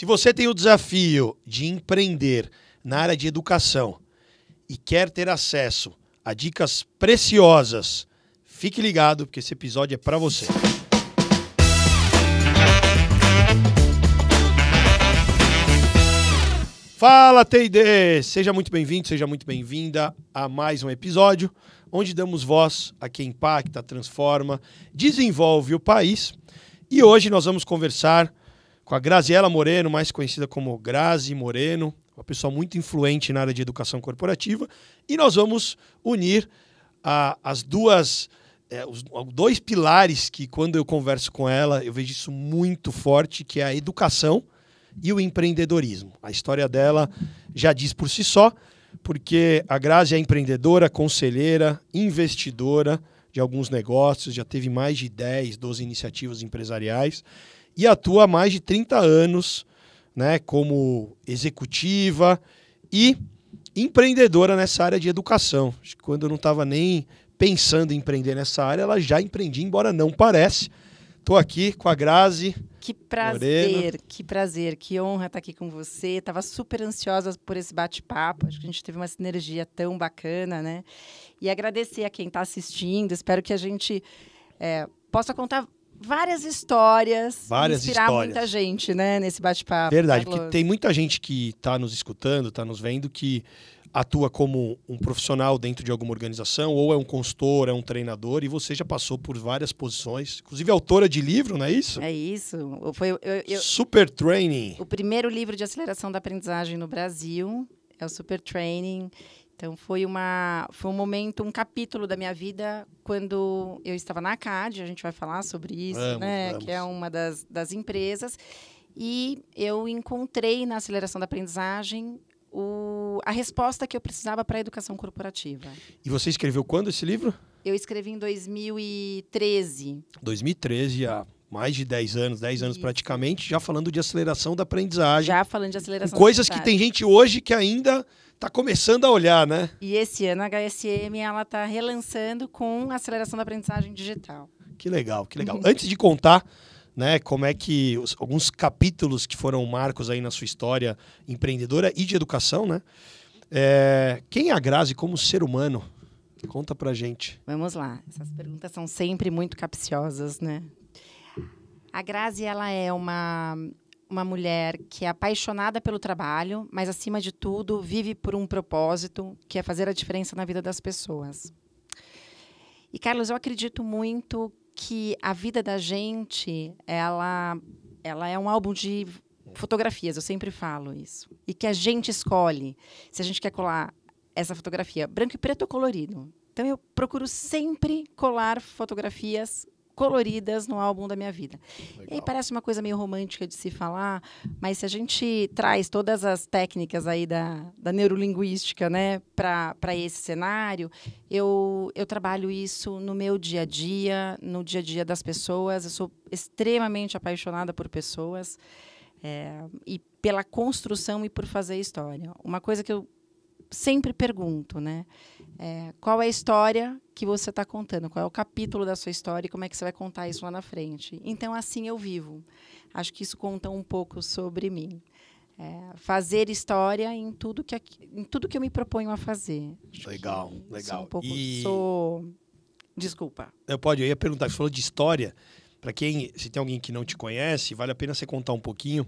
Se você tem o desafio de empreender na área de educação e quer ter acesso a dicas preciosas, fique ligado porque esse episódio é para você. Fala, TD! Seja muito bem-vindo, seja muito bem-vinda a mais um episódio onde damos voz a quem impacta, transforma, desenvolve o país. E hoje nós vamos conversar com a Graziela Moreno, mais conhecida como Grazi Moreno, uma pessoa muito influente na área de educação corporativa, e nós vamos unir a, as duas é, os dois pilares que quando eu converso com ela eu vejo isso muito forte que é a educação e o empreendedorismo a história dela já diz por si só porque a Grazi é empreendedora conselheira investidora de alguns negócios já teve mais de 10 12 iniciativas empresariais e atua há mais de 30 anos né, como executiva e empreendedora nessa área de educação. Quando eu não estava nem pensando em empreender nessa área, ela já empreendia, embora não parece. Estou aqui com a Grazi. Que prazer, que prazer, que honra estar aqui com você. Estava super ansiosa por esse bate-papo. Acho que a gente teve uma sinergia tão bacana, né? E agradecer a quem está assistindo. Espero que a gente é, possa contar várias histórias. Várias inspirar histórias. muita gente, né, nesse bate-papo. Verdade, porque tem muita gente que está nos escutando, está nos vendo, que atua como um profissional dentro de alguma organização, ou é um consultor, é um treinador, e você já passou por várias posições, inclusive autora de livro, não é isso? É isso. Foi, eu, eu, Super Training. O primeiro livro de aceleração da aprendizagem no Brasil é o Super Training. Então foi uma foi um momento, um capítulo da minha vida quando eu estava na CAD, a gente vai falar sobre isso, vamos, né, vamos. que é uma das, das empresas. E eu encontrei na aceleração da aprendizagem o, a resposta que eu precisava para a educação corporativa. E você escreveu quando esse livro? Eu escrevi em 2013. 2013, há mais de 10 anos, 10 anos Isso. praticamente, já falando de aceleração da aprendizagem. Já falando de aceleração. Coisas da que tem gente hoje que ainda tá começando a olhar, né? E esse ano a HSM ela tá relançando com aceleração da aprendizagem digital. Que legal, que legal. Uhum. Antes de contar, né, como é que os, alguns capítulos que foram marcos aí na sua história empreendedora e de educação, né? É, quem é a Grazi como ser humano? Conta pra gente. Vamos lá. Essas perguntas são sempre muito capciosas, né? A Grazi, ela é uma uma mulher que é apaixonada pelo trabalho, mas acima de tudo vive por um propósito, que é fazer a diferença na vida das pessoas. E Carlos, eu acredito muito que a vida da gente, ela ela é um álbum de fotografias, eu sempre falo isso. E que a gente escolhe se a gente quer colar essa fotografia branco e preto ou colorido. Então eu procuro sempre colar fotografias coloridas no álbum da minha vida. Legal. E aí parece uma coisa meio romântica de se falar, mas se a gente traz todas as técnicas aí da, da neurolinguística, né, para esse cenário, eu, eu trabalho isso no meu dia a dia, no dia a dia das pessoas. Eu sou extremamente apaixonada por pessoas. É, e pela construção e por fazer história. Uma coisa que eu sempre pergunto, né? É, qual é a história que você está contando? Qual é o capítulo da sua história e como é que você vai contar isso lá na frente? Então, assim eu vivo. Acho que isso conta um pouco sobre mim. É, fazer história em tudo, que, em tudo que eu me proponho a fazer. Acho legal, legal. Um pouco, e... Sou... Desculpa. Eu pode, eu ia perguntar, você falou de história. Para quem, se tem alguém que não te conhece, vale a pena você contar um pouquinho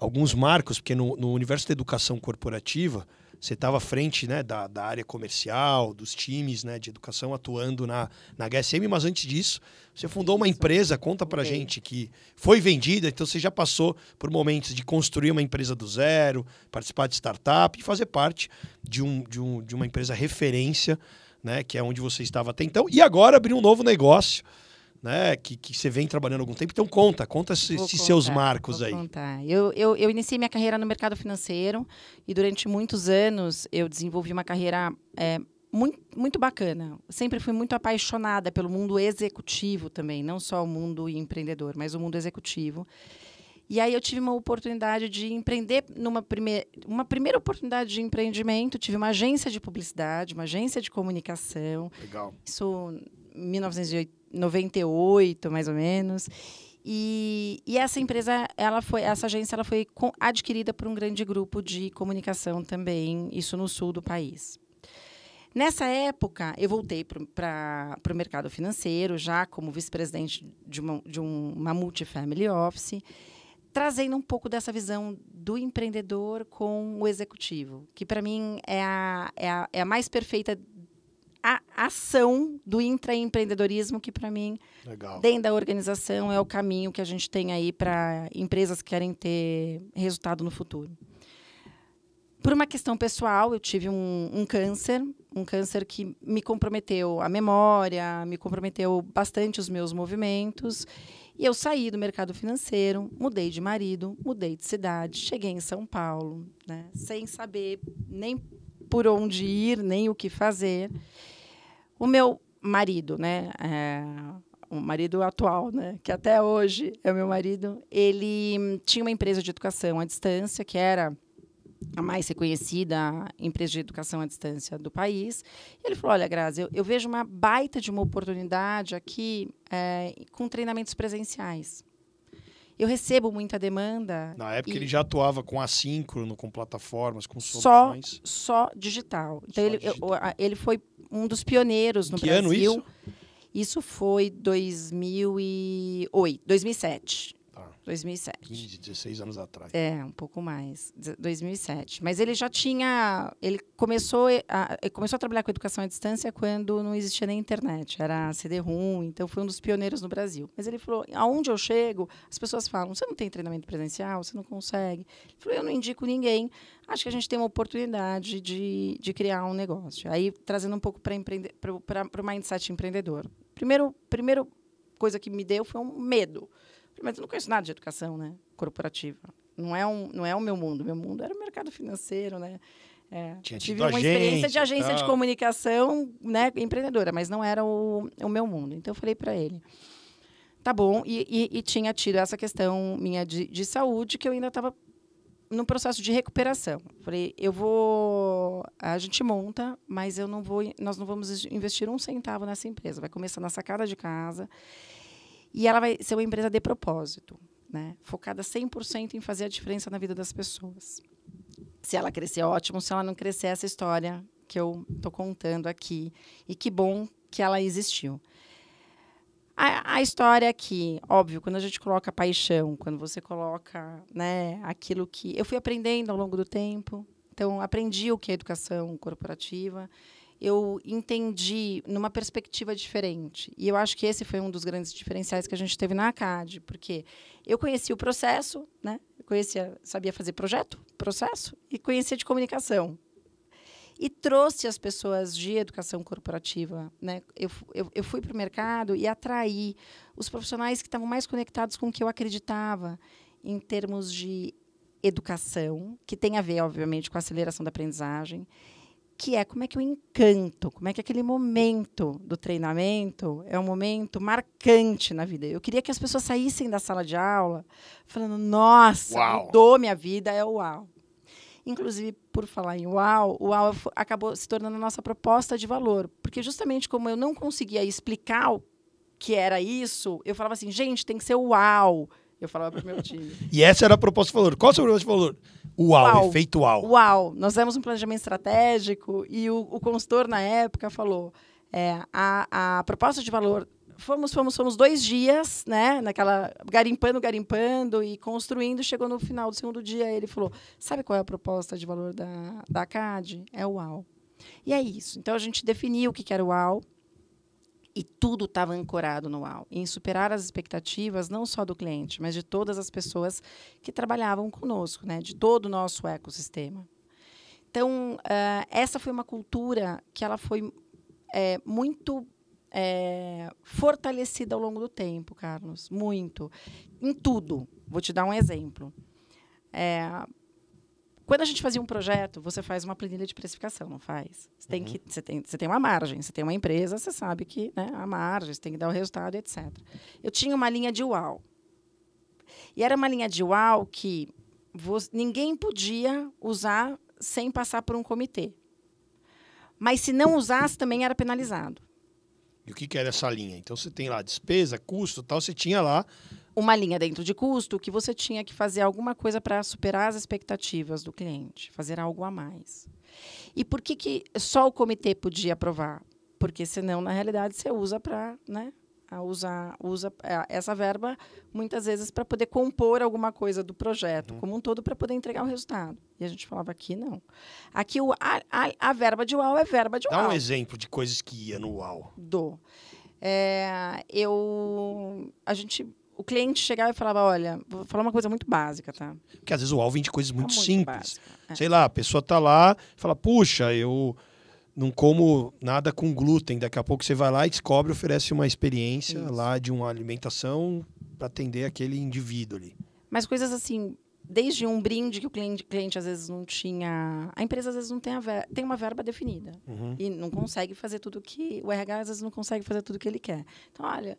alguns marcos, porque no, no universo da educação corporativa, você estava à frente né, da, da, área comercial, dos times né, de educação atuando na, na HSM, mas antes disso, você fundou uma empresa, conta para gente, que foi vendida, então você já passou por momentos de construir uma empresa do zero, participar de startup e fazer parte de, um, de, um, de uma empresa referência, né, que é onde você estava até então, e agora abrir um novo negócio né, que, que você vem trabalhando há algum tempo. Então conta, conta esses seus marcos aí. Contar. Eu, eu, eu iniciei minha carreira no mercado financeiro e durante muitos anos eu desenvolvi uma carreira é, muito, muito bacana. Sempre fui muito apaixonada pelo mundo executivo também, não só o mundo empreendedor, mas o mundo executivo. E aí eu tive uma oportunidade de empreender numa primeira, uma primeira oportunidade de empreendimento, tive uma agência de publicidade, uma agência de comunicação. Legal. Isso 1980 98, mais ou menos. E, e, essa empresa, ela foi, essa agência, ela foi adquirida por um grande grupo de comunicação também, isso no sul do país. Nessa época, eu voltei para o mercado financeiro, já como vice-presidente de uma, de uma multifamily office, trazendo um pouco dessa visão do empreendedor com o executivo, que para mim é a, é a, é a mais perfeita a ação do intraempreendedorismo, que para mim, Legal. dentro da organização, é o caminho que a gente tem aí para empresas que querem ter resultado no futuro. Por uma questão pessoal, eu tive um, um câncer, um câncer que me comprometeu a memória, me comprometeu bastante os meus movimentos. E eu saí do mercado financeiro, mudei de marido, mudei de cidade, cheguei em São Paulo, né, sem saber nem por onde ir, nem o que fazer. O meu marido, né? É, o marido atual, né? Que até hoje é meu marido. Ele tinha uma empresa de educação à distância que era a mais reconhecida empresa de educação à distância do país. ele falou: Olha, Grazi, eu, eu vejo uma baita de uma oportunidade aqui é, com treinamentos presenciais eu recebo muita demanda. Na época e... ele já atuava com assíncrono, com plataformas, com soluções. Só, só então, digital. Então só ele, digital. Eu, ele foi um dos pioneiros no que Brasil. Que ano isso? Isso foi 2008, 2007. 2007. 15, 16 anos atrás. É, um pouco mais. 2007. Mas ele já tinha. Ele começou a, ele começou a trabalhar com educação à distância quando não existia nem internet. Era CD-ROM, então foi um dos pioneiros no Brasil. Mas ele falou: aonde eu chego, as pessoas falam: você não tem treinamento presencial, você não consegue. Ele falou: eu não indico ninguém. Acho que a gente tem uma oportunidade de, de criar um negócio. Aí, trazendo um pouco para o mindset empreendedor. Primeiro, primeiro coisa que me deu foi um medo. Mas eu não conheço nada de educação né, corporativa. Não é, um, não é o meu mundo. Meu mundo era o mercado financeiro, né? É, tive uma agente, experiência de agência tal. de comunicação, né, empreendedora, mas não era o, o meu mundo. Então eu falei para ele, tá bom. E, e, e, tinha tido essa questão minha de, de saúde que eu ainda estava no processo de recuperação. Falei, eu vou, a gente monta, mas eu não vou, nós não vamos investir um centavo nessa empresa. Vai começar na sacada de casa e ela vai ser uma empresa de propósito, né? focada 100% em fazer a diferença na vida das pessoas. Se ela crescer, é ótimo. Se ela não crescer, essa história que eu estou contando aqui. E que bom que ela existiu. A, a história aqui, óbvio, quando a gente coloca paixão, quando você coloca né, aquilo que. Eu fui aprendendo ao longo do tempo. Então, aprendi o que é educação corporativa eu entendi numa perspectiva diferente. E eu acho que esse foi um dos grandes diferenciais que a gente teve na ACAD, porque eu conhecia o processo, né? Eu conhecia, sabia fazer projeto, processo, e conhecia de comunicação. E trouxe as pessoas de educação corporativa. Né? Eu, eu, eu fui para o mercado e atraí os profissionais que estavam mais conectados com o que eu acreditava em termos de educação, que tem a ver, obviamente, com a aceleração da aprendizagem, que é, como é que eu encanto, como é que aquele momento do treinamento é um momento marcante na vida. Eu queria que as pessoas saíssem da sala de aula falando, nossa, uau. mudou minha vida, é o uau. Inclusive, por falar em UAU, o UAU acabou se tornando a nossa proposta de valor. Porque justamente como eu não conseguia explicar o que era isso, eu falava assim, gente, tem que ser UAU. Eu falava para o meu time. e essa era a proposta de valor. Qual a é sua proposta de valor? Uau, uau, efeito uau. Uau, nós temos um planejamento estratégico e o, o consultor na época falou, é, a, a proposta de valor fomos, fomos, fomos dois dias, né? Naquela. garimpando, garimpando e construindo. Chegou no final do segundo dia, ele falou: sabe qual é a proposta de valor da, da CAD? É o UAU. E é isso. Então a gente definiu o que era o UAU, e tudo estava ancorado no UAU, em superar as expectativas não só do cliente, mas de todas as pessoas que trabalhavam conosco, né, de todo o nosso ecossistema. Então, uh, essa foi uma cultura que ela foi é, muito é, fortalecida ao longo do tempo, Carlos, muito, em tudo. Vou te dar um exemplo. É, quando a gente fazia um projeto, você faz uma planilha de precificação, não faz? Você tem, uhum. que, você tem, você tem uma margem, você tem uma empresa, você sabe que né, a margem, você tem que dar o resultado, etc. Eu tinha uma linha de UAU. E era uma linha de UAU que você, ninguém podia usar sem passar por um comitê. Mas se não usasse, também era penalizado. E o que, que era essa linha? Então você tem lá despesa, custo tal, você tinha lá uma linha dentro de custo que você tinha que fazer alguma coisa para superar as expectativas do cliente, fazer algo a mais. E por que, que só o comitê podia aprovar? Porque senão, na realidade, você usa para, né, usar usa é, essa verba muitas vezes para poder compor alguma coisa do projeto uhum. como um todo para poder entregar o resultado. E a gente falava aqui não. Aqui o, a, a, a verba de UAU é verba de UAU. Dá um exemplo de coisas que ia no UAU. Do. É, eu a gente o cliente chegava e falava: Olha, vou falar uma coisa muito básica, tá? Porque às vezes o alvo de coisas tá muito, muito simples. É. Sei lá, a pessoa tá lá e fala: Puxa, eu não como nada com glúten. Daqui a pouco você vai lá e descobre, oferece uma experiência Isso. lá de uma alimentação para atender aquele indivíduo ali. Mas coisas assim, desde um brinde que o cliente, cliente às vezes não tinha. A empresa às vezes não tem, a ver, tem uma verba definida. Uhum. E não consegue fazer tudo que. O RH às vezes não consegue fazer tudo que ele quer. Então, olha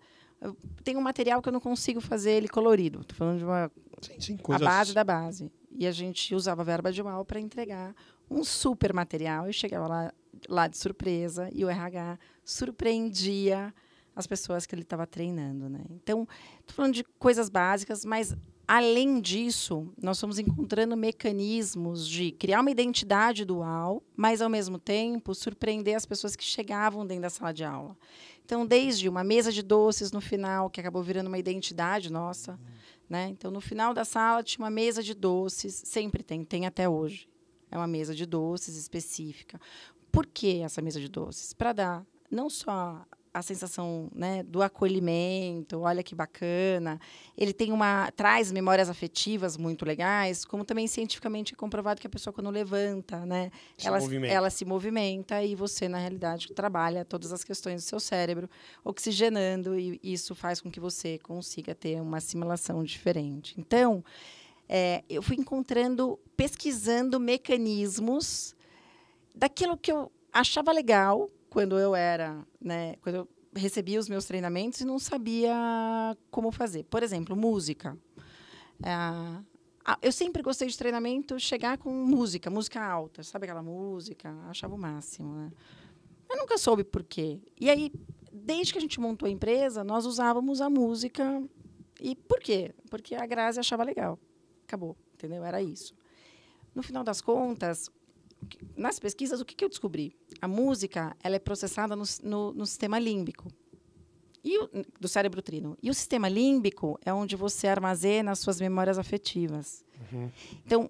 tem um material que eu não consigo fazer ele colorido. Estou falando de uma sim, sim, coisas... a base da base. E a gente usava a verba de mal para entregar um super material e chegava lá, lá de surpresa e o RH surpreendia as pessoas que ele estava treinando, né? Então, estou falando de coisas básicas, mas Além disso, nós estamos encontrando mecanismos de criar uma identidade dual, mas ao mesmo tempo surpreender as pessoas que chegavam dentro da sala de aula. Então, desde uma mesa de doces no final, que acabou virando uma identidade nossa, né? Então, no final da sala tinha uma mesa de doces, sempre tem, tem até hoje. É uma mesa de doces específica. Por que essa mesa de doces? Para dar não só a sensação né, do acolhimento, olha que bacana. Ele tem uma traz memórias afetivas muito legais, como também cientificamente é comprovado que a pessoa quando levanta, né, se ela, ela, se movimenta e você na realidade trabalha todas as questões do seu cérebro oxigenando e isso faz com que você consiga ter uma assimilação diferente. Então, é, eu fui encontrando, pesquisando mecanismos daquilo que eu achava legal quando eu era, né, quando eu recebia os meus treinamentos e não sabia como fazer. Por exemplo, música. É, eu sempre gostei de treinamento chegar com música, música alta, sabe aquela música? Achava o máximo, né? Eu nunca soube por quê. E aí, desde que a gente montou a empresa, nós usávamos a música. E por quê? Porque a Grazi achava legal. Acabou, entendeu? Era isso. No final das contas, nas pesquisas, o que, que, eu descobri? A música ela é processada no, no, no sistema límbico e o, do cérebro trino. E o sistema límbico é onde você armazena as suas memórias afetivas. Uhum. Então,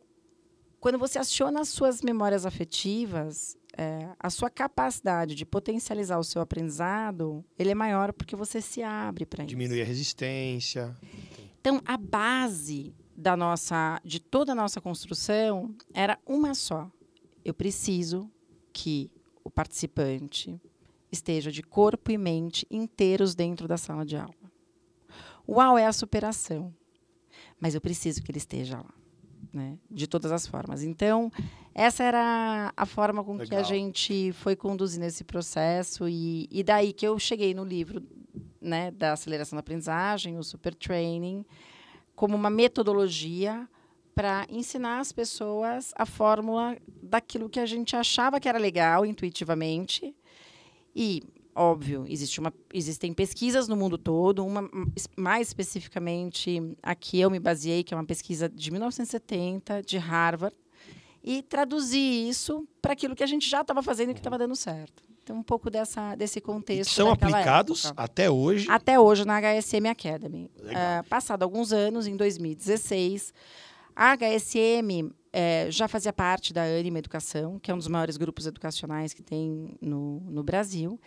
quando você aciona as suas memórias afetivas, é, a sua capacidade de potencializar o seu aprendizado, ele é maior porque você se abre para isso. Diminui a resistência. Então, a base da nossa, de toda a nossa construção era uma só, eu preciso que o participante esteja de corpo e mente inteiros dentro da sala de aula. Uau, é a superação. Mas eu preciso que ele esteja lá, né? De todas as formas. Então, essa era a forma com Legal. que a gente foi conduzindo esse processo e, e daí que eu cheguei no livro, né, da aceleração da aprendizagem, o super training, como uma metodologia para ensinar as pessoas a fórmula daquilo que a gente achava que era legal intuitivamente. E, óbvio, existe uma, existem pesquisas no mundo todo, uma mais especificamente a que eu me baseei, que é uma pesquisa de 1970 de Harvard, e traduzir isso para aquilo que a gente já estava fazendo e que estava dando certo. Então, um pouco dessa, desse contexto. E são aplicados época. até hoje? Até hoje na HSM Academy. Uh, passado alguns anos, em 2016, a HSM é, já fazia parte da Anima Educação, que é um dos maiores grupos educacionais que tem no, no Brasil.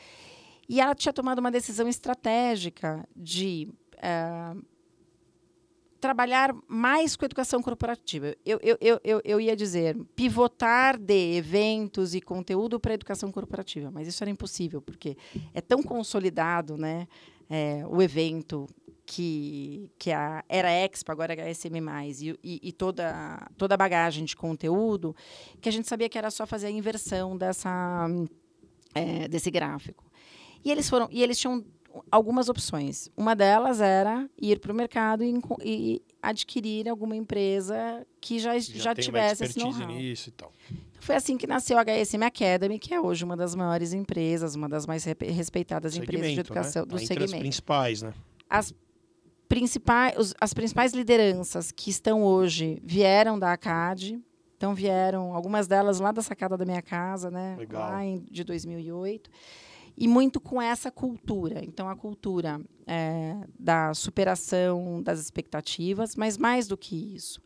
E ela tinha tomado uma decisão estratégica de é, trabalhar mais com educação corporativa. Eu, eu, eu, eu, eu ia dizer pivotar de eventos e conteúdo para a educação corporativa, mas isso era impossível, porque é tão consolidado né, é, o evento que, que a, era Expo, agora é SM+, e, e, e, toda, toda a bagagem de conteúdo, que a gente sabia que era só fazer a inversão dessa, é, desse gráfico. E eles foram e eles tinham algumas opções. Uma delas era ir para o mercado e, e, adquirir alguma empresa que já, já, já tivesse esse know-how. Nisso e tal. Então, foi assim que nasceu a HSM Academy, que é hoje uma das maiores empresas, uma das mais respeitadas empresas de né? educação né? do Entre segmento. As principais, né? As principais, os, as principais lideranças que estão hoje vieram da ACAD, então vieram algumas delas lá da sacada da minha casa, né? Legal. Lá em, de 2008 e muito com essa cultura. Então, a cultura é, da superação das expectativas, mas mais do que isso,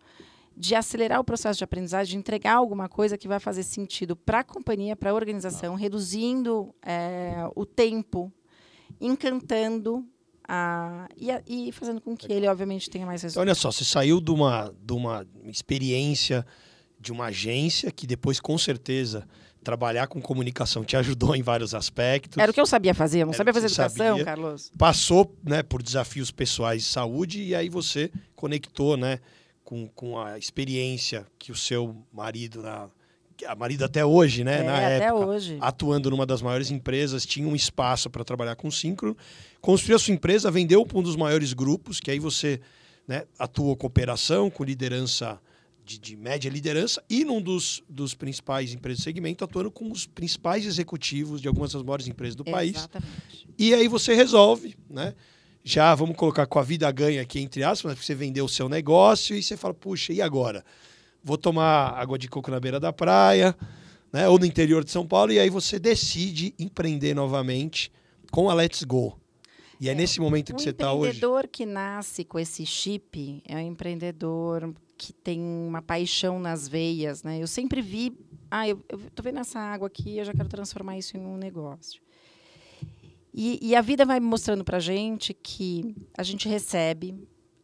de acelerar o processo de aprendizagem, de entregar alguma coisa que vai fazer sentido para a companhia, para a organização, tá. reduzindo é, o tempo, encantando a, e, a, e, fazendo com que ele, obviamente, tenha mais resultados. Então, olha só, você saiu de uma, de uma experiência de uma agência que depois, com certeza, trabalhar com comunicação te ajudou em vários aspectos. Era o que eu sabia fazer, eu não Era sabia fazer educação, sabia. Carlos. Passou né, por desafios pessoais de saúde e aí você conectou né, com, com a experiência que o seu marido na é a marido até hoje, né? É, na até época, hoje. Atuando numa das maiores empresas, tinha um espaço para trabalhar com síncrono, construiu a sua empresa, vendeu para um dos maiores grupos, que aí você né, atua com operação, com liderança de, de média liderança, e num dos, dos principais empresas do segmento, atuando com os principais executivos de algumas das maiores empresas do Exatamente. país. E aí você resolve, né? Já vamos colocar com a vida ganha aqui, entre aspas, né, porque você vendeu o seu negócio e você fala, puxa, e agora? vou tomar água de coco na beira da praia, né? Ou no interior de São Paulo, e aí você decide empreender novamente com a Let's Go. E é, é nesse momento um que você está hoje. O empreendedor que nasce com esse chip é um empreendedor que tem uma paixão nas veias, né? Eu sempre vi, ah, eu, estou vendo essa água aqui, eu já quero transformar isso em um negócio. E, e a vida vai mostrando para gente que a gente recebe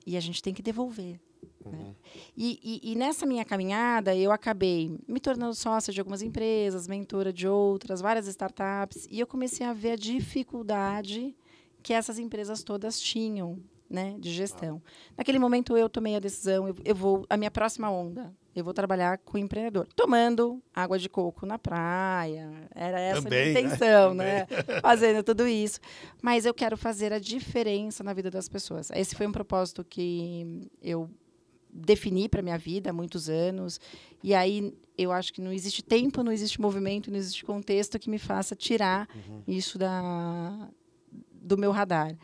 e a gente tem que devolver. Uhum. Né? E, e, e, nessa minha caminhada, eu acabei me tornando sócia de algumas empresas, mentora de outras, várias startups, e eu comecei a ver a dificuldade que essas empresas todas tinham né, de gestão. Ah. Naquele momento, eu tomei a decisão, eu, eu vou, a minha próxima onda, eu vou trabalhar com empreendedor, tomando água de coco na praia. Era essa Também, a minha né? intenção, né? né? Fazendo tudo isso. Mas eu quero fazer a diferença na vida das pessoas. Esse foi um propósito que eu defini para minha vida há muitos anos. E aí eu acho que não existe tempo, não existe movimento, não existe contexto que me faça tirar uhum. isso da, do meu radar.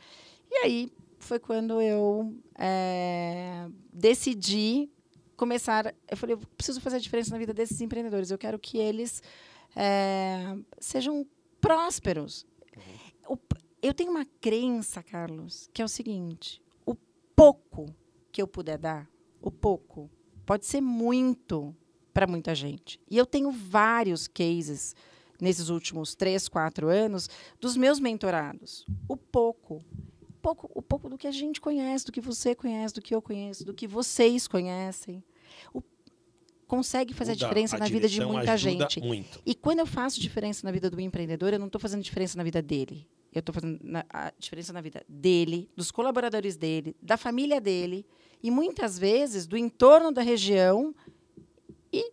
E aí foi quando eu é, decidi começar. Eu falei, eu preciso fazer a diferença na vida desses empreendedores. Eu quero que eles é, sejam prósperos. Uhum. eu tenho uma crença, Carlos, que é o seguinte: o pouco que eu puder dar o pouco pode ser muito para muita gente. E eu tenho vários cases nesses últimos três, quatro anos dos meus mentorados. O pouco, pouco, o pouco do que a gente conhece, do que você conhece, do que eu conheço, do que vocês conhecem. O consegue fazer Muda a diferença a na vida de muita gente. Muito. E quando eu faço diferença na vida do empreendedor, eu não estou fazendo diferença na vida dele. Eu estou fazendo a diferença na vida dele, dos colaboradores dele, da família dele e muitas vezes do entorno da região e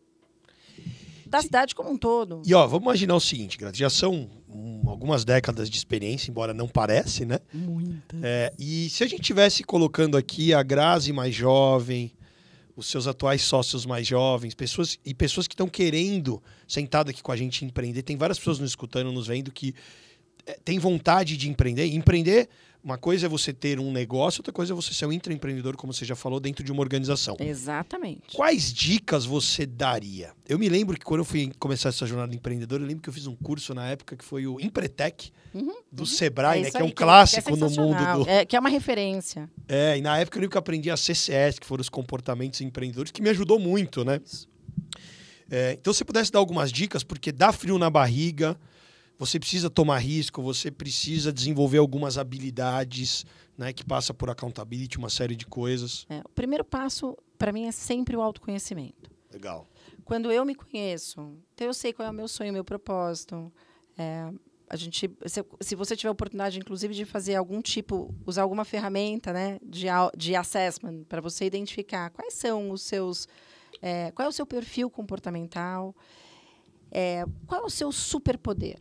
da Sim. cidade como um todo. E ó, vamos imaginar o seguinte, Grazi, já são um, algumas décadas de experiência, embora não parece, né? Muitas. É, e se a gente tivesse colocando aqui a Grazi mais jovem, os seus atuais sócios mais jovens, pessoas e pessoas que estão querendo sentado aqui com a gente empreender, tem várias pessoas nos escutando, nos vendo que é, tem vontade de empreender. Empreender uma coisa é você ter um negócio, outra coisa é você ser um intraempreendedor, como você já falou, dentro de uma organização. Exatamente. Quais dicas você daria? Eu me lembro que quando eu fui começar essa jornada empreendedora, eu lembro que eu fiz um curso na época que foi o Empretec, uhum, do uhum. Sebrae, é né, que é um que, é clássico é no mundo do... É, que é uma referência. É, e na época eu lembro que eu aprendi a CCS, que foram os comportamentos empreendedores, que me ajudou muito, né? É, então, se você pudesse dar algumas dicas, porque dá frio na barriga, você precisa tomar risco, você precisa desenvolver algumas habilidades, né, que passa por accountability, uma série de coisas. É, o primeiro passo para mim é sempre o autoconhecimento. Legal. Quando eu me conheço, então eu sei qual é o meu sonho, o meu propósito. É, a gente, se, se, você tiver a oportunidade, inclusive, de fazer algum tipo, usar alguma ferramenta, né, de, de assessment para você identificar quais são os seus, é, qual é o seu perfil comportamental, é, qual é o seu superpoder.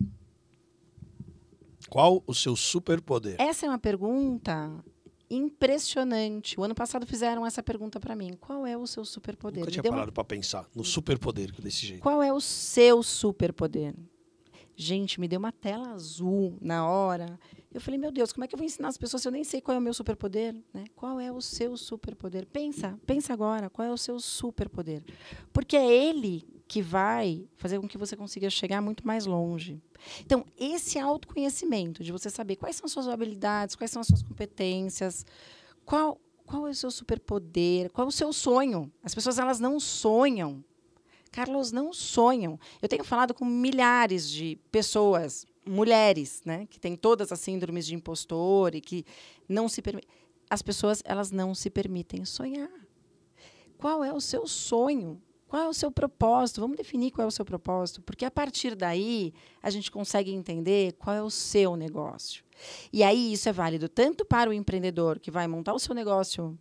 Qual o seu superpoder? Essa é uma pergunta impressionante. O ano passado fizeram essa pergunta para mim. Qual é o seu superpoder? Nunca tinha parado para pensar no superpoder desse jeito. Qual é o seu superpoder? Gente, me deu uma tela azul na hora. Eu falei, meu Deus, como é que eu vou ensinar as pessoas se eu nem sei qual é o meu superpoder? Né? Qual é o seu superpoder? Pensa, pensa agora, qual é o seu superpoder? Porque é ele que vai fazer com que você consiga chegar muito mais longe. Então, esse autoconhecimento, de você saber quais são suas habilidades, quais são as suas competências, qual, qual é o seu superpoder, qual é o seu sonho. As pessoas elas não sonham. Carlos, não sonham. Eu tenho falado com milhares de pessoas, mulheres, né, que têm todas as síndromes de impostor e que não se permitem. As pessoas elas não se permitem sonhar. Qual é o seu sonho? Qual é o seu propósito? Vamos definir qual é o seu propósito, porque a partir daí a gente consegue entender qual é o seu negócio. E aí isso é válido tanto para o empreendedor que vai montar o seu negócio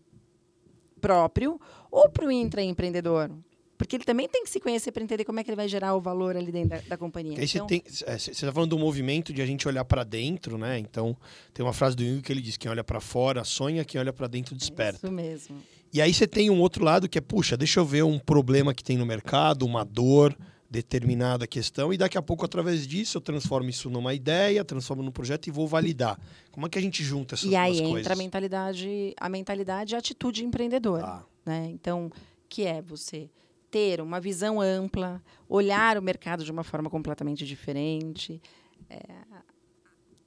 próprio ou para o intraempreendedor. Porque ele também tem que se conhecer para entender como é que ele vai gerar o valor ali dentro da, da companhia. então... Você é, está falando do movimento de a gente olhar para dentro, né? Então, tem uma frase do Jung que ele diz: quem olha para fora sonha, quem olha para dentro desperta. É isso mesmo. E aí você tem um outro lado que é, puxa, deixa eu ver um problema que tem no mercado, uma dor, determinada questão, e daqui a pouco, através disso, eu transformo isso numa ideia, transformo num projeto e vou validar. Como é que a gente junta essas e duas coisas? E aí entra a mentalidade, a mentalidade e a atitude empreendedora. Ah. Né? Então, que é você ter uma visão ampla, olhar o mercado de uma forma completamente diferente, é,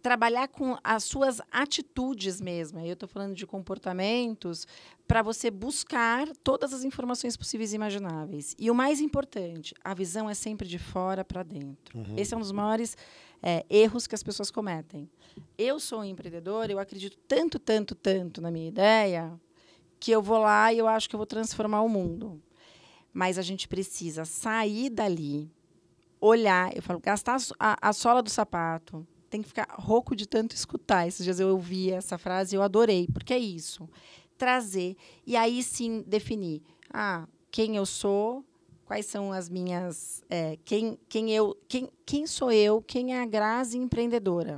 trabalhar com as suas atitudes mesmo. aí Eu estou falando de comportamentos para você buscar todas as informações possíveis e imagináveis. E o mais importante, a visão é sempre de fora para dentro. Uhum. Esse é um dos maiores é, erros que as pessoas cometem. Eu sou um empreendedor, eu acredito tanto, tanto, tanto na minha ideia que eu vou lá e eu acho que eu vou transformar o mundo. Mas a gente precisa sair dali, olhar, eu falo, gastar a, a sola do sapato, tem que ficar rouco de tanto escutar. Esses dias eu ouvi essa frase e eu adorei, porque é isso. Trazer e aí sim definir. Ah, quem eu sou, quais são as minhas. É, quem, quem, eu, quem, quem sou eu, quem é a Grazi empreendedora.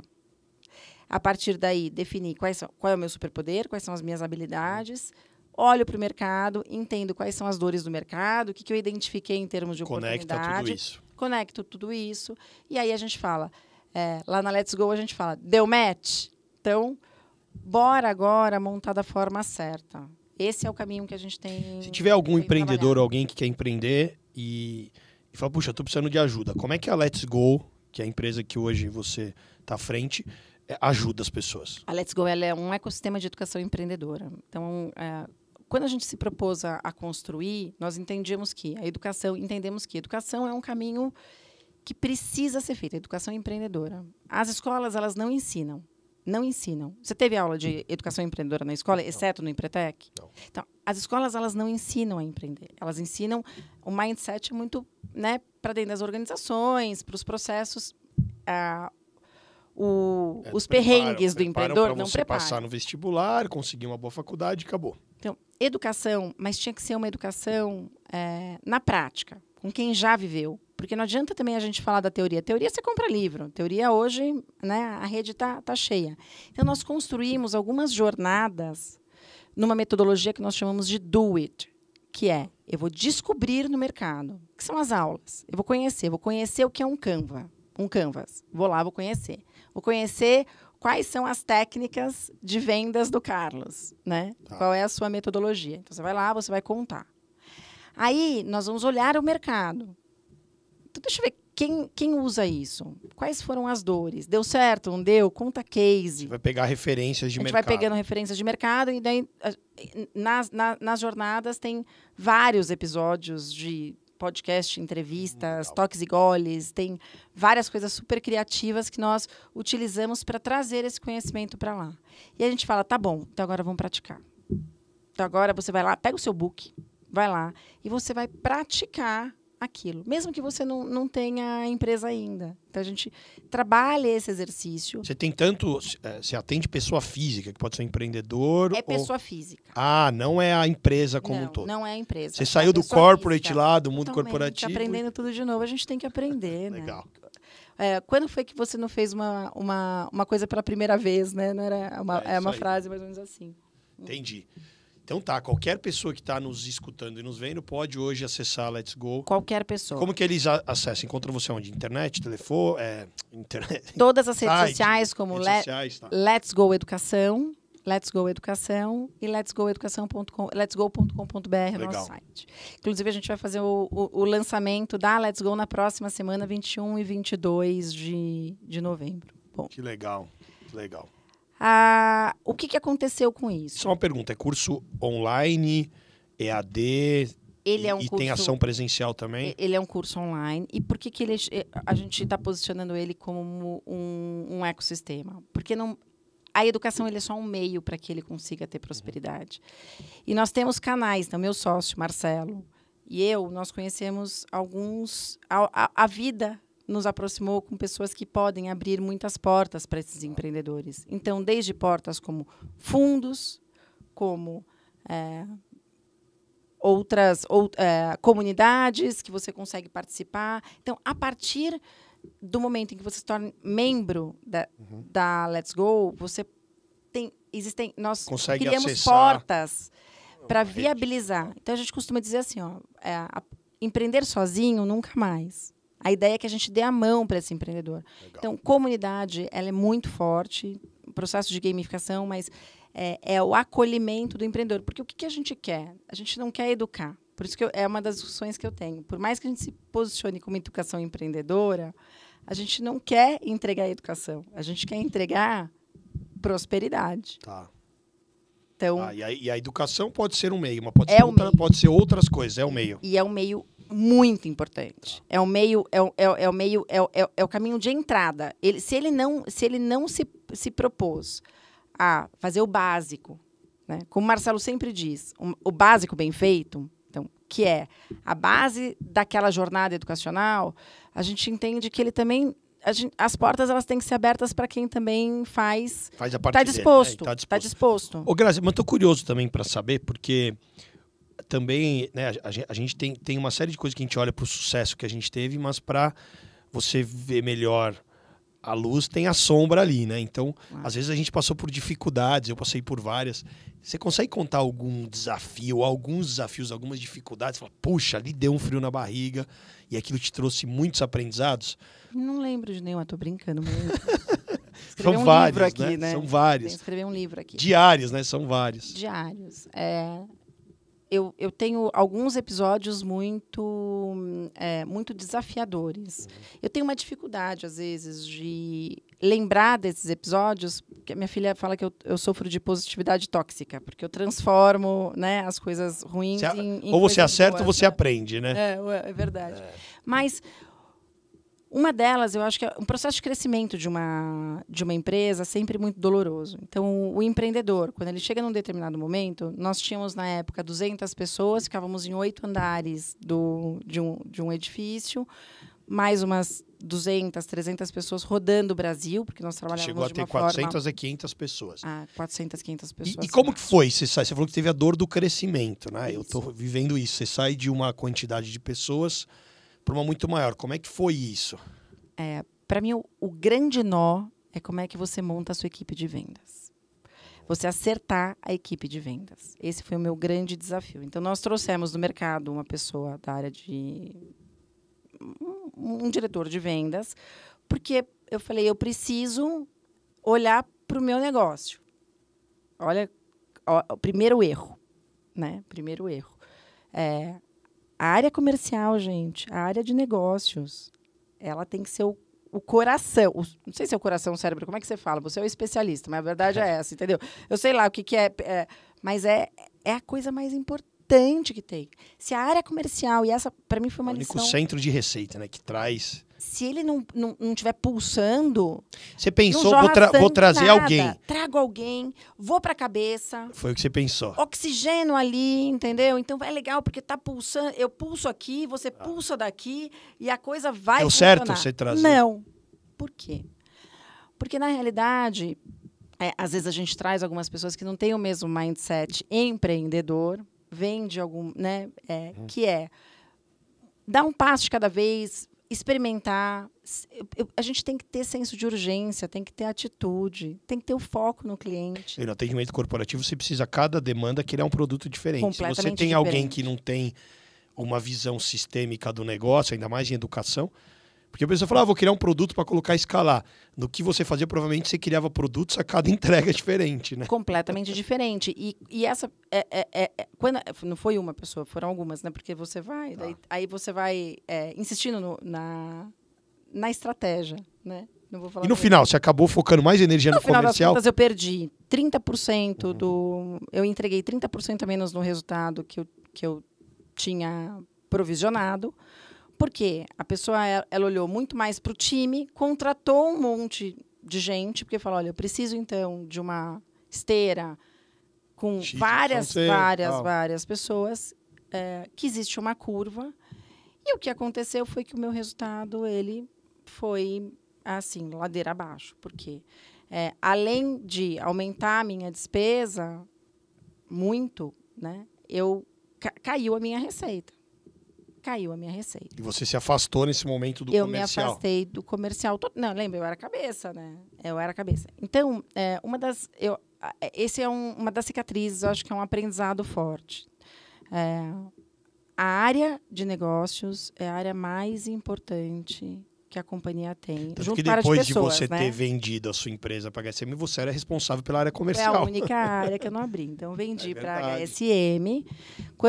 A partir daí, definir quais são, qual é o meu superpoder, quais são as minhas habilidades, olho para o mercado, entendo quais são as dores do mercado, o que, que eu identifiquei em termos de Conecta oportunidade. Conecta tudo isso. Conecto tudo isso. E aí a gente fala, é, lá na Let's Go a gente fala, deu match? Então, bora agora montar da forma certa. Esse é o caminho que a gente tem. Se tiver algum empreendedor, trabalhar. alguém que quer empreender e, e fala, puxa, estou tô precisando de ajuda. Como é que a Let's Go, que é a empresa que hoje você está à frente, é, ajuda as pessoas? A Let's Go é um ecossistema de educação empreendedora. Então, é, quando a gente se propôs a, a, construir, nós entendíamos que a educação, entendemos que a educação é um caminho que precisa ser feita, educação empreendedora. As escolas, elas não ensinam. Não ensinam. Você teve aula de educação empreendedora na escola, não. exceto no Empretec? Não. Então, as escolas, elas não ensinam a empreender. Elas ensinam o mindset muito né, para dentro das organizações, para os processos, ah, o, é, os perrengues do empreendedor. Não você prepara. passar no vestibular, conseguir uma boa faculdade acabou. Então, educação, mas tinha que ser uma educação é, na prática, com quem já viveu, porque não adianta também a gente falar da teoria. Teoria você compra livro. Teoria hoje, né, a rede está tá cheia. Então, nós construímos algumas jornadas numa metodologia que nós chamamos de do it, que é eu vou descobrir no mercado, que são as aulas. Eu vou conhecer, vou conhecer o que é um Canva, um canvas. Vou lá, vou conhecer. Vou conhecer quais são as técnicas de vendas do Carlos, né? Tá. Qual é a sua metodologia? Então você vai lá, você vai contar. Aí nós vamos olhar o mercado. Então, deixa eu ver quem, quem usa isso? Quais foram as dores? Deu certo? Não deu? Conta case. vai pegar referências de mercado. A gente mercado. vai pegando referências de mercado e daí nas, na, nas jornadas tem vários episódios de podcast, entrevistas, Legal. toques e goles, tem várias coisas super criativas que nós utilizamos para trazer esse conhecimento para lá. E a gente fala, tá bom, então agora vamos praticar. Então agora você vai lá, pega o seu book, vai lá e você vai praticar aquilo, mesmo que você não, não tenha empresa ainda. Então a gente trabalha esse exercício. Você tem tanto, é, você atende pessoa física, que pode ser um empreendedor. É pessoa ou... física. Ah, não é a empresa como não, um todo. Não é a empresa. Você é saiu do corporate física. lá, do mundo Totalmente, tá corporativo. aprendendo tudo de novo, a gente tem que aprender. Né? Legal. Né? É, quando foi que você não fez uma, uma, uma coisa pela primeira vez, né? Não era uma, é, é uma aí. frase mais ou menos assim. Entendi. Então tá, qualquer pessoa que está nos escutando e nos vendo pode hoje acessar Let's Go. Qualquer pessoa. Como que eles acessam? Encontram você onde? Internet, telefone, é, internet. Todas as redes site, sociais, como redes sociais, tá. Let's Go Educação, Let's Go Educação e letsgoeducação.com, letsgo.com.br é nosso site. Inclusive, a gente vai fazer o, o, o, lançamento da Let's Go na próxima semana, 21 e 22 de, de novembro. Bom. Que legal, que legal. Ah, o que, que aconteceu com isso? Só uma pergunta: é curso online, EAD? Ele é um e curso, tem ação presencial também? Ele é um curso online. E por que, que ele, eh, a gente está posicionando ele como um, um ecossistema? Porque não, a educação ele é só um meio para que ele consiga ter prosperidade. E nós temos canais, então meu sócio, Marcelo, e eu, nós conhecemos alguns a, a, a vida nos aproximou com pessoas que podem abrir muitas portas para esses empreendedores. Então, desde portas como fundos, como é, outras ou, é, comunidades que você consegue participar. Então, a partir do momento em que você se torna membro da, uhum. da Let's Go, você tem existem nós consegue criamos acessar. portas para viabilizar. Então a gente costuma dizer assim, ó, é, a, empreender sozinho nunca mais. A ideia é que a gente dê a mão para esse empreendedor. Legal. Então, comunidade, ela é muito forte, processo de gamificação, mas é, é o acolhimento do empreendedor. Porque o que, que, a gente quer? A gente não quer educar. Por isso que eu, é uma das discussões que eu tenho. Por mais que a gente se posicione como educação empreendedora, a gente não quer entregar educação. A gente quer entregar prosperidade. Tá. Então, ah, e, a, e, a, educação pode ser um meio, mas pode, é ser outra, meio. pode ser outras coisas, é um meio. E é um meio muito importante. Tá. É o meio, é o, é, o, é o meio, é é, é, o caminho de entrada. Ele, se ele não, se ele não se, se propôs a fazer o básico, né? Como o Marcelo sempre diz, o básico bem feito, então, que é a base daquela jornada educacional, a gente entende que ele também Gente, as portas elas têm que ser abertas para quem também faz. Faz a tá parte né, tá, tá disposto, dele, né? tá disposto. Tá disposto. Ô, Grazi, mas tô curioso também para saber, porque também, né, a, a, gente tem, tem uma série de coisas que a gente olha para o sucesso que a gente teve, mas para você ver melhor a luz, tem a sombra ali, né? Então, ah. às vezes a gente passou por dificuldades, eu passei por várias. Você consegue contar algum desafio, alguns desafios, algumas dificuldades? Você fala, puxa, ali deu um frio na barriga e aquilo te trouxe muitos aprendizados? Não lembro de nenhuma, tô brincando mesmo. São um vários, aqui, né? né? São vários. Escrever um livro aqui. Diários, né? São vários. Diários. É, eu, eu tenho alguns episódios muito, é, muito desafiadores. Uhum. Eu tenho uma dificuldade, às vezes, de lembrar desses episódios, porque minha filha fala que eu, eu sofro de positividade tóxica, porque eu transformo né, as coisas ruins você, em, em Ou você acerta boas, ou você né? aprende, né? É, é verdade. É. Mas uma delas, eu acho que é um processo de crescimento de uma, de uma empresa sempre muito doloroso. Então, o empreendedor, quando ele chega num determinado momento, nós tínhamos na época 200 pessoas, ficávamos em oito andares do, de, um, de um edifício, mais umas 200, 300 pessoas rodando o Brasil, porque nós trabalhávamos Chegou a ter 400 forma... e 500 pessoas. Ah, 400, 500 pessoas. E, e como que foi? Você, sai, você falou que teve a dor do crescimento, né? Isso. Eu estou vivendo isso. Você sai de uma quantidade de pessoas para uma muito maior. Como é que foi isso? É, para mim, o, o grande nó é como é que você monta a sua equipe de vendas. Você acertar a equipe de vendas. Esse foi o meu grande desafio. Então, nós trouxemos do mercado uma pessoa da área de. um, um diretor de vendas, porque eu falei, eu preciso olhar para o meu negócio. Olha, ó, primeiro erro, né? Primeiro erro. É, a área comercial, gente, a área de negócios, ela tem que ser o, o coração. O, não sei se é o coração o cérebro, como é que você fala? Você é o especialista, mas a verdade é essa, entendeu? Eu sei lá o que, que é, é mas é, é a coisa mais importante que tem. Se a área comercial, e essa para mim foi uma é o único lição... centro de receita, né, que traz se ele não, não, não tiver pulsando. Você pensou, vou, tra vou, trazer nada. alguém. Trago alguém, vou para a cabeça. Foi o que você pensou. Oxigênio ali, entendeu? Então é legal, porque tá pulsando. Eu pulso aqui, você ah. pulsa daqui e a coisa vai. Deu é funcionar. certo você trazer? Não. Por quê? Porque na realidade, é, às vezes a gente traz algumas pessoas que não têm o mesmo mindset empreendedor, vende algum, né? É, hum. Que é dar um passo de cada vez, experimentar. A gente tem que ter senso de urgência, tem que ter atitude, tem que ter o foco no cliente. E no atendimento corporativo, você precisa, cada demanda, criar é um produto diferente. Se você tem diferente. alguém que não tem uma visão sistêmica do negócio, ainda mais em educação, porque a pessoa fala, ah, vou criar um produto para colocar escalar. No que você fazia, provavelmente você criava produtos a cada entrega diferente, né? Completamente diferente. E, e essa. É, é, é, é, quando, não foi uma pessoa, foram algumas, né? Porque você vai. Tá. Daí, ah. aí você vai é, insistindo no, na, na estratégia, né? Não vou falar e no final, você acabou focando mais energia no, no final comercial? Das contas, eu perdi 30% uhum. do. Eu entreguei 30% a menos no resultado que eu, que eu tinha provisionado porque a pessoa ela olhou muito mais para o time, contratou um monte de gente, porque falou: olha, eu preciso então de uma esteira com Chique, várias, várias, várias pessoas, é, que existe uma curva. E o que aconteceu foi que o meu resultado ele foi assim ladeira abaixo, porque eh, é, além de aumentar a minha despesa muito, né, eu ca caiu a minha receita caiu a minha receita. E você se afastou nesse momento do eu comercial? Eu me afastei do comercial. Todo... Não, lembra, eu era cabeça, né? Eu era cabeça. Então, é, uma das. Eu, é, esse é um, uma das cicatrizes, eu acho que é um aprendizado forte. É, a área de negócios é a área mais importante que a companhia tem. Tanto junto que depois de, pessoas, de você né? ter vendido a sua empresa para a HSM, você era responsável pela área comercial. É a única área que eu não abri. Então, é vendi é para a HSM.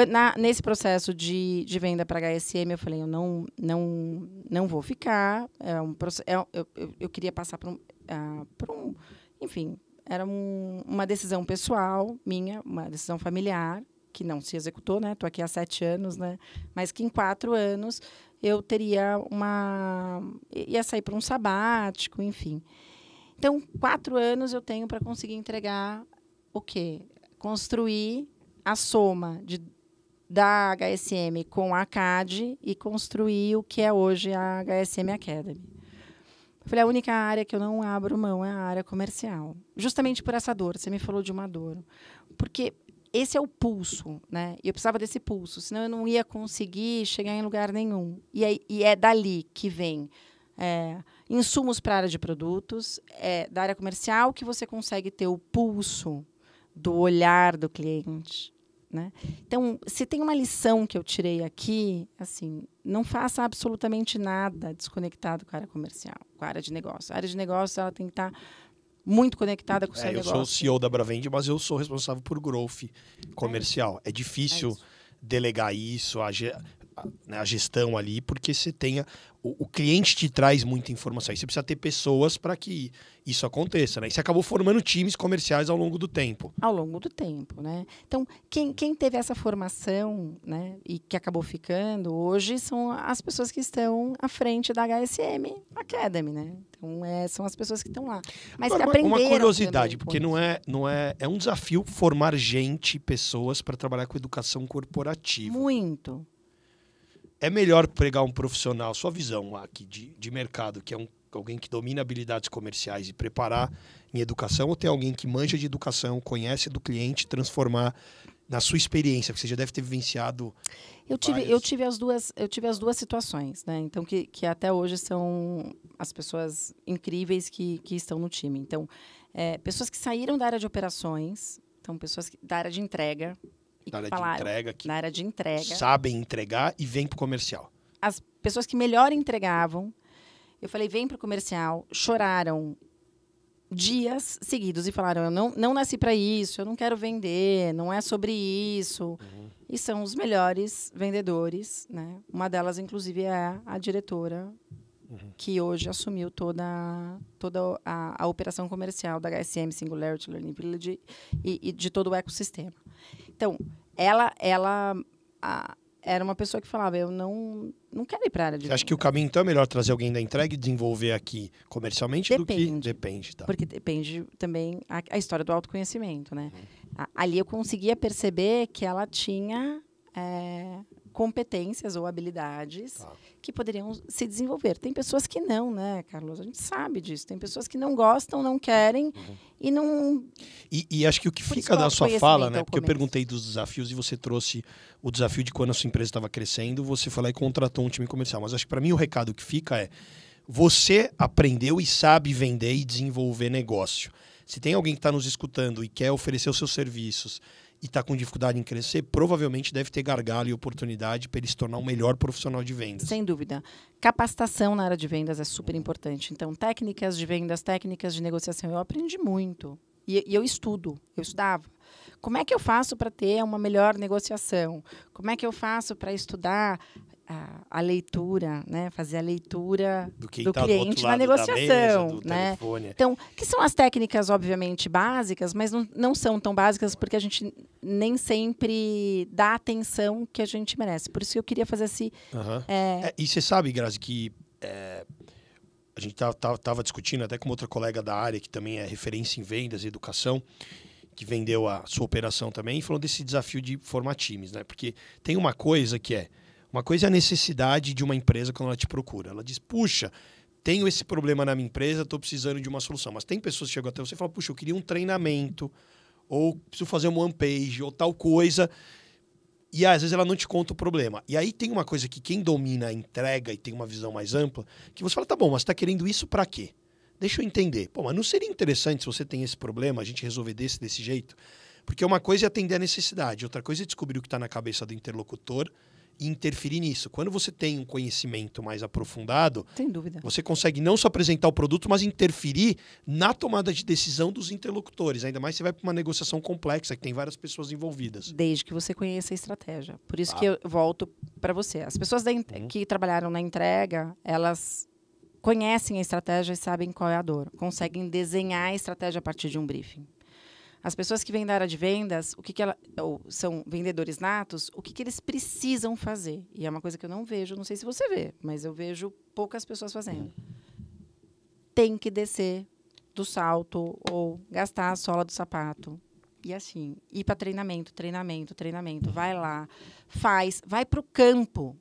Na, nesse processo de, de venda para a HSM, eu falei, eu não, não, não vou ficar. É um, é, eu, eu, eu queria passar por um, uh, por um enfim, era um, uma decisão pessoal minha, uma decisão familiar, que não se executou, né? Estou aqui há sete anos, né? Mas que em quatro anos eu teria uma. ia sair para um sabático, enfim. Então, quatro anos eu tenho para conseguir entregar o quê? Construir a soma de, da HSM com a CAD e construir o que é hoje a HSM Academy. Falei, a única área que eu não abro mão é a área comercial. Justamente por essa dor. Você me falou de uma dor. Porque esse é o pulso, né? E eu precisava desse pulso, senão eu não ia conseguir chegar em lugar nenhum. E é, e é dali que vem é, insumos para a área de produtos, é, da área comercial que você consegue ter o pulso do olhar do cliente. Né? Então, se tem uma lição que eu tirei aqui, assim, não faça absolutamente nada desconectado com a área comercial, com a área de negócio. A área de negócio ela tem que estar tá muito conectada com o seu é, negócio. Eu sou o CEO da Bravende, mas eu sou responsável por growth comercial. É, é difícil é delegar isso. A, né, a gestão ali, porque você tenha. O, o, cliente te traz muita informação. E você precisa ter pessoas para que isso aconteça, né? E você acabou formando times comerciais ao longo do tempo. Ao longo do tempo, né? Então, quem, quem teve essa formação, né, e que acabou ficando hoje são as pessoas que estão à frente da HSM Academy, né? Então, é, são as pessoas que estão lá. Mas Agora, que uma curiosidade, porque não é, não é, é um desafio formar gente, pessoas para trabalhar com educação corporativa. Muito, é melhor pregar um profissional, sua visão aqui de, de mercado, que é um, alguém que domina habilidades comerciais e preparar em educação, ou ter alguém que manja de educação, conhece do cliente, transformar na sua experiência, que você já deve ter vivenciado. Eu tive, várias... eu tive as duas, eu tive as duas situações, né? Então que, que até hoje são as pessoas incríveis que, que estão no time. Então, é, pessoas que saíram da área de operações, então pessoas que, da área de entrega, na área falaram, de entrega, que na área de entrega, sabem entregar e vêm para o comercial. As pessoas que melhor entregavam, eu falei, vem para o comercial, choraram dias seguidos e falaram, eu não, não nasci para isso, eu não quero vender, não é sobre isso. Uhum. E são os melhores vendedores, né? Uma delas, inclusive, é a diretora uhum. que hoje assumiu toda, toda a, a, operação comercial da HSM Singularity Learning Village e, e de todo o ecossistema. Então, ela, ela a, era uma pessoa que falava, eu não, não quero ir para a área de Você acha que o caminho então é melhor trazer alguém da entrega e desenvolver aqui comercialmente depende, do que... Depende. Tá. Porque depende também a, a história do autoconhecimento, né? Uhum. ali eu conseguia perceber que ela tinha... É, competências ou habilidades tá. que poderiam se desenvolver. Tem pessoas que não, né, Carlos? A gente sabe disso. Tem pessoas que não gostam, não querem uhum. e não. E, e, acho que o que Por fica da sua fala, né? Porque eu perguntei dos desafios e você trouxe o desafio de quando a sua empresa estava crescendo, você foi lá e contratou um time comercial. Mas acho que para mim o recado que fica é: você aprendeu e sabe vender e desenvolver negócio. Se tem alguém que está nos escutando e quer oferecer os seus serviços e está com dificuldade em crescer, provavelmente deve ter gargalo e oportunidade para ele se tornar um melhor profissional de vendas. Sem dúvida. Capacitação na área de vendas é super importante. Então, técnicas de vendas, técnicas de negociação, eu aprendi muito. E, e eu estudo, eu estudava. Como é que eu faço para ter uma melhor negociação? Como é que eu faço para estudar a, a, leitura, né? fazer a leitura do, do tá cliente do na negociação. Mesa, né? Telefone. Então, que são as técnicas, obviamente, básicas, mas não, não são tão básicas porque a gente nem sempre dá a atenção que a gente merece. Por isso que eu queria fazer esse. Uhum. É... É, e você sabe, Grazi, que é, a gente estava discutindo até com outra colega da área, que também é referência em vendas e educação, que vendeu a sua operação também, e falou desse desafio de formar times, né? Porque tem uma coisa que é uma coisa é a necessidade de uma empresa quando ela te procura. Ela diz, puxa, tenho esse problema na minha empresa, estou precisando de uma solução. Mas tem pessoas que chegam até você e falam, puxa, eu queria um treinamento, ou preciso fazer uma one page, ou tal coisa. E às vezes ela não te conta o problema. E aí tem uma coisa que quem domina a entrega e tem uma visão mais ampla, que você fala, tá bom, mas está querendo isso para quê? Deixa eu entender. Pô, mas não seria interessante se você tem esse problema, a gente resolver desse, desse jeito? Porque uma coisa é atender a necessidade, outra coisa é descobrir o que está na cabeça do interlocutor interferir nisso. Quando você tem um conhecimento mais aprofundado, você consegue não só apresentar o produto, mas interferir na tomada de decisão dos interlocutores. Ainda mais se vai para uma negociação complexa que tem várias pessoas envolvidas. Desde que você conheça a estratégia. Por isso ah. que eu volto para você. As pessoas uhum. que trabalharam na entrega, elas conhecem a estratégia e sabem qual é a dor. Conseguem desenhar a estratégia a partir de um briefing. As pessoas que vêm da área de vendas, o que, que ela, ou são vendedores natos, o que, que eles precisam fazer? E é uma coisa que eu não vejo, não sei se você vê, mas eu vejo poucas pessoas fazendo. Tem que descer do salto ou gastar a sola do sapato. E assim, ir para treinamento, treinamento, treinamento. Vai lá, faz, vai para o campo,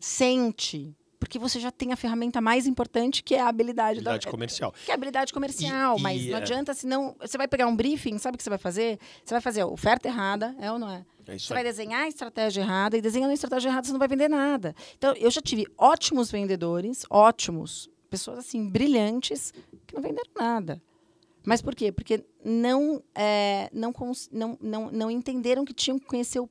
sente, porque você já tem a ferramenta mais importante, que é a habilidade, habilidade da, comercial. Que é a habilidade comercial, e, mas e, não é... adianta se não. Você vai pegar um briefing, sabe o que você vai fazer? Você vai fazer a oferta errada, é ou não é? é você aí. vai desenhar a estratégia errada, e desenhando a estratégia errada, você não vai vender nada. Então, eu já tive ótimos vendedores, ótimos, pessoas assim, brilhantes, que não venderam nada. Mas por quê? Porque não, é, não, não, não, não entenderam que tinham que conhecer o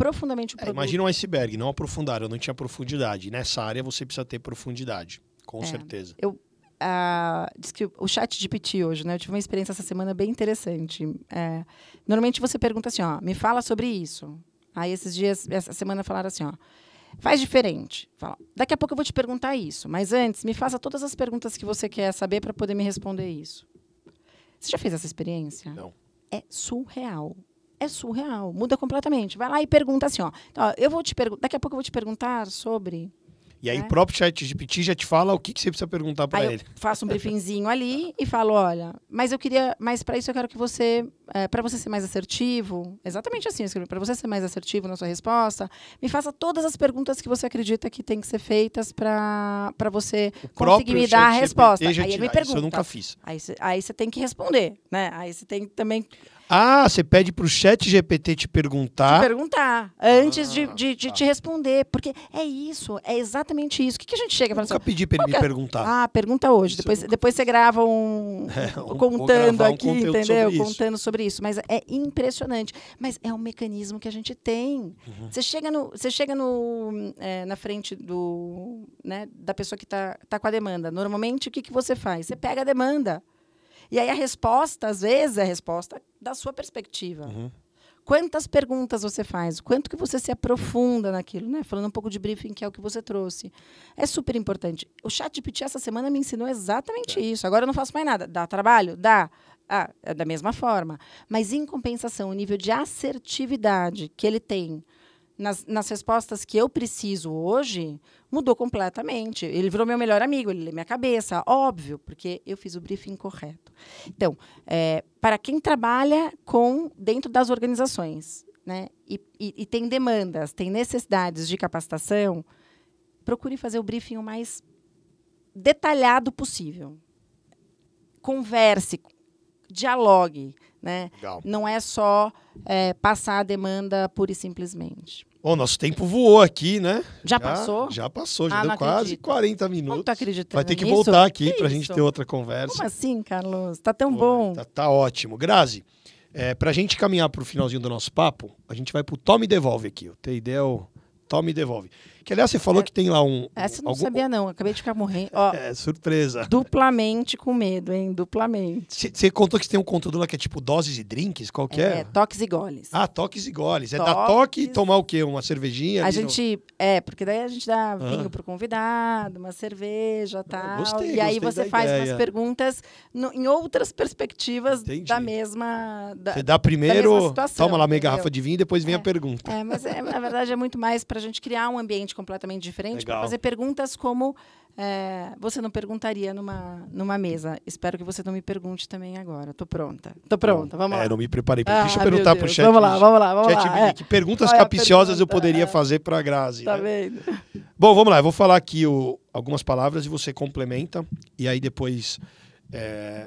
profundamente o é, produto. É, imagina um iceberg, não aprofundar eu não tinha profundidade. Nessa área você precisa ter profundidade, com é, certeza. Eu ah, diz que o chat de PT hoje, né? Eu tive uma experiência essa semana bem interessante. É, normalmente você pergunta assim, ó, me fala sobre isso. Aí esses dias, essa semana falaram assim, ó, faz diferente. Fala, daqui a pouco eu vou te perguntar isso, mas antes me faça todas as perguntas que você quer saber para poder me responder isso. Você já fez essa experiência? Não. É surreal é surreal, muda completamente. Vai lá e pergunta assim, ó. Então, ó eu vou te perguntar, daqui a pouco eu vou te perguntar sobre. E aí o né? próprio chat GPT já te fala o que, que você precisa perguntar para ele. faço um briefingzinho ali e falo, olha, mas eu queria, mas para isso eu quero que você, é, eh, para você ser mais assertivo, exatamente assim, para você ser mais assertivo na sua resposta, me faça todas as perguntas que você acredita que tem que ser feitas para você o conseguir me dar a resposta. GPT, aí ele me pergunta. Isso eu nunca fiz. Aí você tem que responder, né? Aí você tem que também ah, você pede para o chat GPT te perguntar. Te perguntar, antes ah, de, de, de tá. te responder. Porque é isso, é exatamente isso. O que, que a gente chega para... falando? Nunca assim, pedi para ele é me perguntar. Ah, pergunta hoje. depois, depois você grava um. É, um contando aqui, um entendeu? Sobre contando sobre isso. Mas é impressionante. Mas é um mecanismo que a gente tem. Uhum. Você chega, no, você chega no, é, na frente do, né, da pessoa que está tá com a demanda. Normalmente, o que, que você faz? Você pega a demanda. E aí a resposta, às vezes, é a resposta da sua perspectiva. Uhum. Quantas perguntas você faz? Quanto que você se aprofunda naquilo, né? Falando um pouco de briefing, que é o que você trouxe. É super importante. O chat de PT essa semana me ensinou exatamente é. isso. Agora eu não faço mais nada. Dá trabalho? Dá. Ah, é da mesma forma. Mas, em compensação, o nível de assertividade que ele tem nas, nas respostas que eu preciso hoje, mudou completamente. Ele virou meu melhor amigo, ele lê minha cabeça, óbvio, porque eu fiz o briefing correto. Então, é, para quem trabalha com dentro das organizações né, e, e, e tem demandas, tem necessidades de capacitação, procure fazer o briefing o mais detalhado possível. Converse, dialogue. Né? Não é só é, passar a demanda pura e simplesmente. Bom, nosso tempo voou aqui, né? Já, já passou? Já passou, já ah, deu quase acredito. 40 minutos. Não tô acreditando Vai ter que nisso? voltar aqui para a gente ter outra conversa. Como assim, Carlos? Tá tão Pô, bom. Tá, tá, ótimo. Grazi, é, para a gente caminhar para o finalzinho do nosso papo, a gente vai para o Tom Me Devolve aqui. O TID é o Tom Me Devolve. Que aliás, você falou é, que tem lá um. Essa eu não algum... sabia, não. Acabei de ficar morrendo. Ó, é, surpresa. Duplamente com medo, hein? Duplamente. Você contou que tem um conteúdo lá que é tipo doses e drinks? Qual que é? É, toques e goles. Ah, toques e goles. Toques... É dar toque e tomar o quê? Uma cervejinha? A gente. No... É, porque daí a gente dá ah. vinho pro convidado, uma cerveja ah, tal. gostei, e aí você faz ideia. umas perguntas no, em outras perspectivas Entendi. da mesma. Da, você dá primeiro. Da situação, toma lá meia garrafa de vinho e depois vem é, a pergunta. É, mas é, na verdade é muito mais pra gente criar um ambiente completamente diferente para fazer perguntas como é, você não perguntaria numa, numa mesa. Espero que você não me pergunte também agora. Tô pronta. Tô pronta, vamos é, lá. não me preparei. Ah, deixa eu perguntar pro chat. Vamos lá, vamos lá, vamos chat, lá. É. Que perguntas é capciosas pergunta? eu poderia é. fazer para Grazi. Tá né? vendo? Bom, vamos lá. Eu vou falar aqui o, algumas palavras e você complementa. E aí depois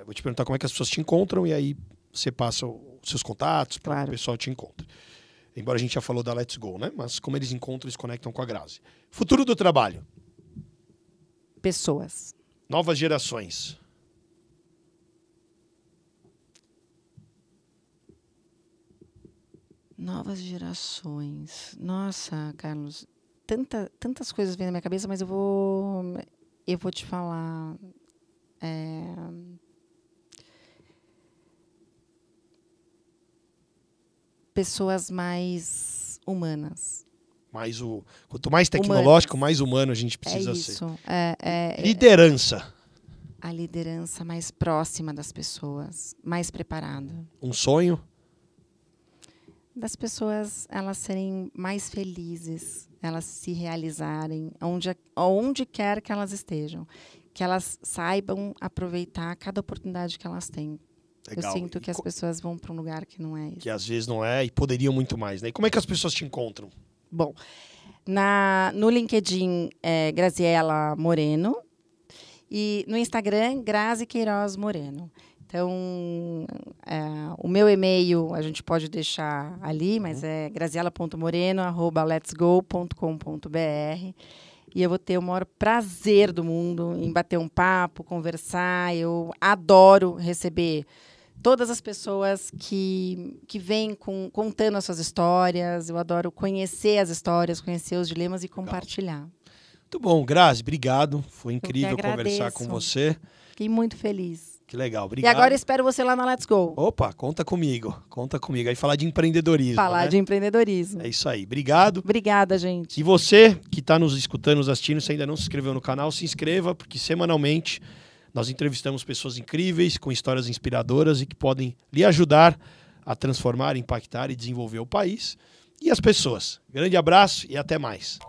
vou te perguntar como é que as pessoas te encontram e aí você passa os seus contatos para claro. o pessoal te encontrar. Embora a gente já falou da Let's Go, né? Mas como eles encontram eles conectam com a Grazi. Futuro do trabalho. Pessoas. Novas gerações. Novas gerações. Nossa, Carlos, tanta, tantas coisas vêm na minha cabeça, mas eu vou eu vou te falar. É pessoas mais humanas. Mais o, quanto mais tecnológico, humanas. mais humano a gente precisa é isso. ser. É, é, é, liderança. A liderança mais próxima das pessoas, mais preparada. Um sonho? Das pessoas elas serem mais felizes, elas se realizarem, onde, onde quer que elas estejam. Que elas saibam aproveitar cada oportunidade que elas têm Legal. Eu sinto que e as co... pessoas vão para um lugar que não é isso. Que às vezes não é e poderiam muito mais, né? E como é que as pessoas te encontram? Bom, na, no LinkedIn é Graziela Moreno e no Instagram Grazi Queiroz Moreno. Então, é, o meu e-mail a gente pode deixar ali, mas uhum. é graziela.moreno.letsgo.com.br e eu vou ter o maior prazer do mundo em bater um papo, conversar. Eu adoro receber todas as pessoas que, que vêm com, contando as suas histórias. Eu adoro conhecer as histórias, conhecer os dilemas e compartilhar. Muito bom, Grazi, obrigado. Foi incrível conversar com você. Fiquei muito feliz. Que legal, obrigado. E agora espero você lá na Let's Go. Opa, conta comigo, conta comigo. Aí falar de empreendedorismo. Falar né? de empreendedorismo. É isso aí, obrigado. Obrigada, gente. E você que está nos escutando, nos assistindo, se ainda não se inscreveu no canal, se inscreva, porque semanalmente nós entrevistamos pessoas incríveis, com histórias inspiradoras e que podem lhe ajudar a transformar, impactar e desenvolver o país e as pessoas. Grande abraço e até mais.